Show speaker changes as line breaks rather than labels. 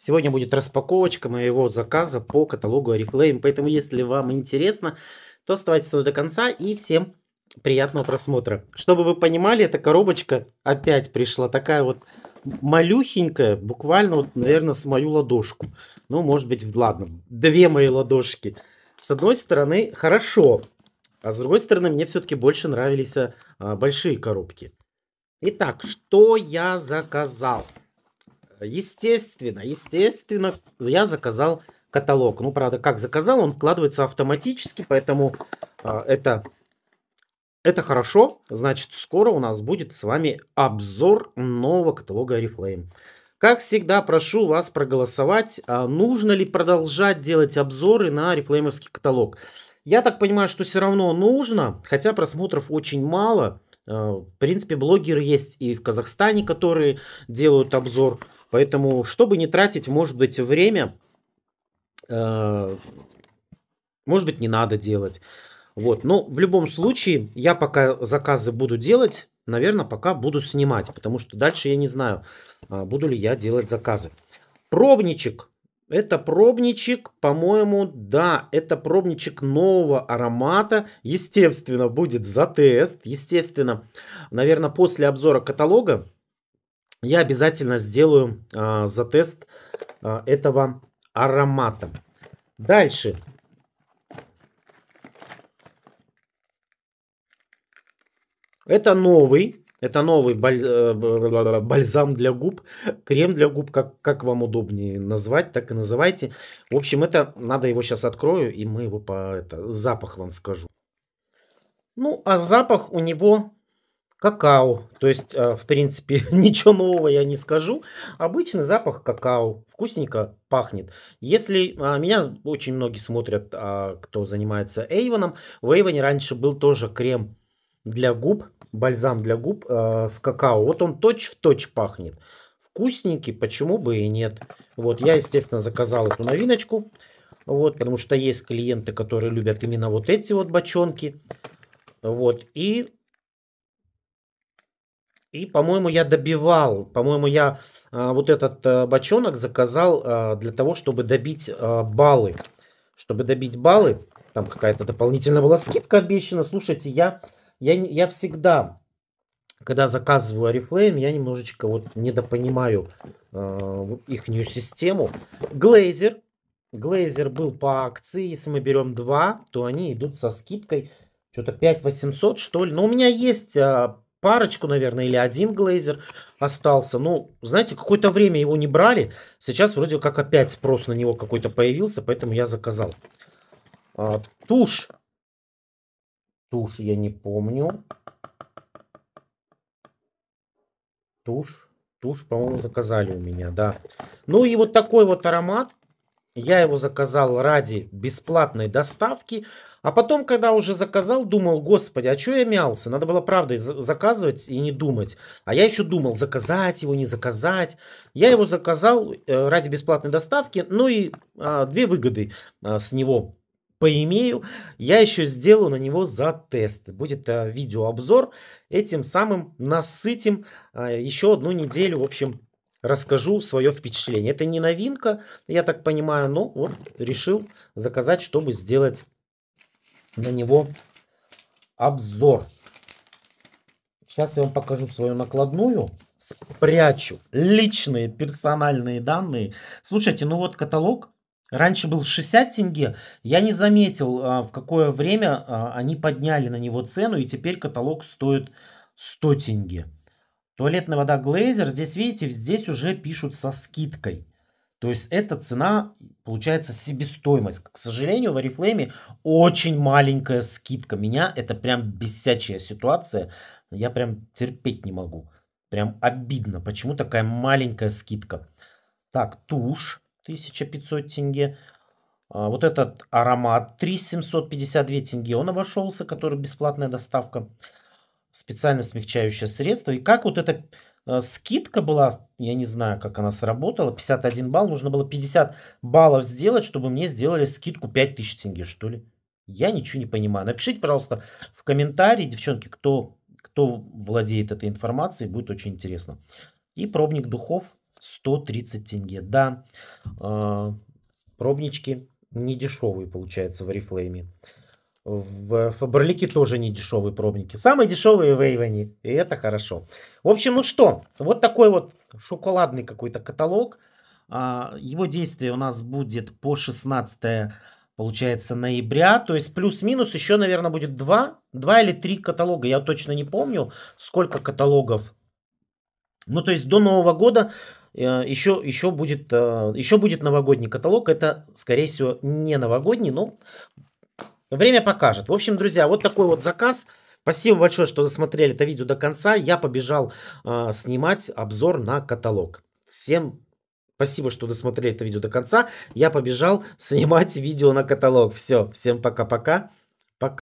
Сегодня будет распаковочка моего заказа по каталогу Oriflame, поэтому если вам интересно, то оставайтесь до конца и всем приятного просмотра. Чтобы вы понимали, эта коробочка опять пришла такая вот малюхенькая, буквально, вот, наверное, с мою ладошку. Ну, может быть, ладно, две мои ладошки. С одной стороны, хорошо, а с другой стороны, мне все-таки больше нравились а, большие коробки. Итак, что я заказал? Естественно, естественно, я заказал каталог. Ну, правда, как заказал, он вкладывается автоматически, поэтому э, это, это хорошо. Значит, скоро у нас будет с вами обзор нового каталога Reflame. Как всегда, прошу вас проголосовать, а нужно ли продолжать делать обзоры на рефлеймовский каталог. Я так понимаю, что все равно нужно, хотя просмотров очень мало. А, в принципе, блогеры есть и в Казахстане, которые делают обзор Поэтому, чтобы не тратить, может быть, время, э, может быть, не надо делать. Вот. Но в любом случае, я пока заказы буду делать, наверное, пока буду снимать, потому что дальше я не знаю, а, буду ли я делать заказы. Пробничек. Это пробничек, по-моему, да, это пробничек нового аромата. Естественно, будет за тест. Естественно, наверное, после обзора каталога я обязательно сделаю э, за тест э, этого аромата. Дальше. Это новый, это новый баль, э, бальзам для губ, крем для губ, как, как вам удобнее назвать, так и называйте. В общем, это надо его сейчас открою, и мы его по это, запах вам скажу. Ну, а запах у него какао. То есть, э, в принципе, ничего нового я не скажу. Обычный запах какао. Вкусненько пахнет. Если а, меня очень многие смотрят, а, кто занимается Эйвоном, в Эйвоне раньше был тоже крем для губ, бальзам для губ э, с какао. Вот он точь-в-точь -точь пахнет. Вкусненький, почему бы и нет. Вот, я, естественно, заказал эту новиночку. Вот, потому что есть клиенты, которые любят именно вот эти вот бочонки. Вот, и и, по-моему, я добивал, по-моему, я э, вот этот э, бочонок заказал э, для того, чтобы добить э, баллы. Чтобы добить баллы, там какая-то дополнительная была скидка обещана. Слушайте, я, я, я всегда, когда заказываю арифлейм, я немножечко вот недопонимаю э, ихнюю систему. Глейзер. Глейзер был по акции. Если мы берем два, то они идут со скидкой. Что-то 5800, что ли. Но у меня есть... Э, парочку, наверное, или один глейзер остался. Ну, знаете, какое-то время его не брали. Сейчас вроде как опять спрос на него какой-то появился, поэтому я заказал. А, тушь. Тушь я не помню. Тушь. Тушь, по-моему, заказали у меня, да. Ну и вот такой вот аромат. Я его заказал ради бесплатной доставки. А потом, когда уже заказал, думал, господи, а что я мялся? Надо было, правда, заказывать и не думать. А я еще думал, заказать его, не заказать. Я его заказал э, ради бесплатной доставки. Ну и а, две выгоды а, с него поимею. Я еще сделаю на него за тест. Будет а, видеообзор. Этим самым насытим а, еще одну неделю, в общем, расскажу свое впечатление. Это не новинка, я так понимаю, но вот решил заказать, чтобы сделать на него обзор. Сейчас я вам покажу свою накладную. Спрячу личные персональные данные. Слушайте, ну вот каталог Раньше был 60 тенге. Я не заметил, а, в какое время а, они подняли на него цену, и теперь каталог стоит 100 тенге. Туалетная вода Glazer. здесь видите, здесь уже пишут со скидкой. То есть эта цена, получается, себестоимость. К сожалению, в Арифлейме очень маленькая скидка. Меня это прям бесячая ситуация. Я прям терпеть не могу. Прям обидно, почему такая маленькая скидка. Так, тушь 1500 тенге. А, вот этот аромат 3752 тенге он обошелся, который бесплатная доставка специально смягчающее средство. И как вот эта э, скидка была, я не знаю, как она сработала, 51 балл, нужно было 50 баллов сделать, чтобы мне сделали скидку 5000 тенге, что ли. Я ничего не понимаю. Напишите, пожалуйста, в комментарии, девчонки, кто, кто владеет этой информацией, будет очень интересно. И пробник духов 130 тенге. Да, э, пробнички не дешевые, получается, в Арифлейме. В Фаберлике тоже не дешевые пробники. Самые дешевые в Эйвоне. И это хорошо. В общем, ну что, вот такой вот шоколадный какой-то каталог. А, его действие у нас будет по 16 получается, ноября. То есть плюс-минус еще, наверное, будет два, два или три каталога. Я точно не помню, сколько каталогов. Ну, то есть до Нового года э, еще, еще, будет, э, еще будет новогодний каталог. Это, скорее всего, не новогодний, но Время покажет. В общем, друзья, вот такой вот заказ. Спасибо большое, что досмотрели это видео до конца. Я побежал э, снимать обзор на каталог. Всем спасибо, что досмотрели это видео до конца. Я побежал снимать видео на каталог. Все, всем пока-пока.